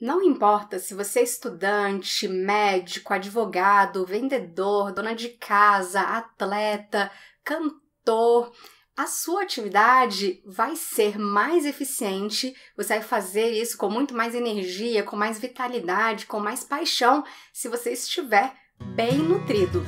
Não importa se você é estudante, médico, advogado, vendedor, dona de casa, atleta, cantor, a sua atividade vai ser mais eficiente, você vai fazer isso com muito mais energia, com mais vitalidade, com mais paixão, se você estiver bem nutrido.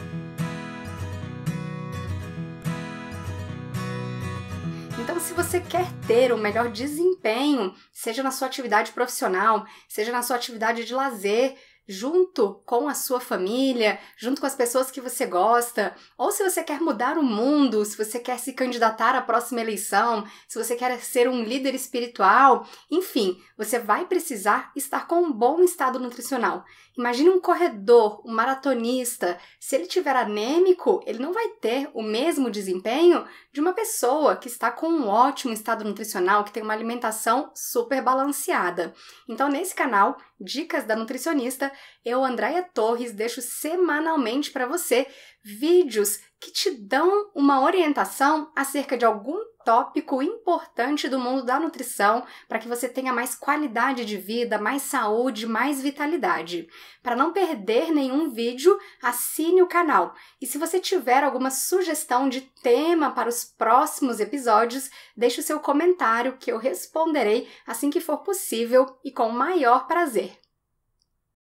Então, se você quer ter um melhor desempenho, seja na sua atividade profissional, seja na sua atividade de lazer, junto com a sua família, junto com as pessoas que você gosta, ou se você quer mudar o mundo, se você quer se candidatar à próxima eleição, se você quer ser um líder espiritual, enfim, você vai precisar estar com um bom estado nutricional. Imagine um corredor, um maratonista, se ele tiver anêmico, ele não vai ter o mesmo desempenho de uma pessoa que está com um ótimo estado nutricional, que tem uma alimentação super balanceada. Então, nesse canal, Dicas da Nutricionista, eu, Andréia Torres, deixo semanalmente para você vídeos que te dão uma orientação acerca de algum tópico importante do mundo da nutrição para que você tenha mais qualidade de vida, mais saúde, mais vitalidade. Para não perder nenhum vídeo, assine o canal. E se você tiver alguma sugestão de tema para os próximos episódios, deixe o seu comentário que eu responderei assim que for possível e com o maior prazer.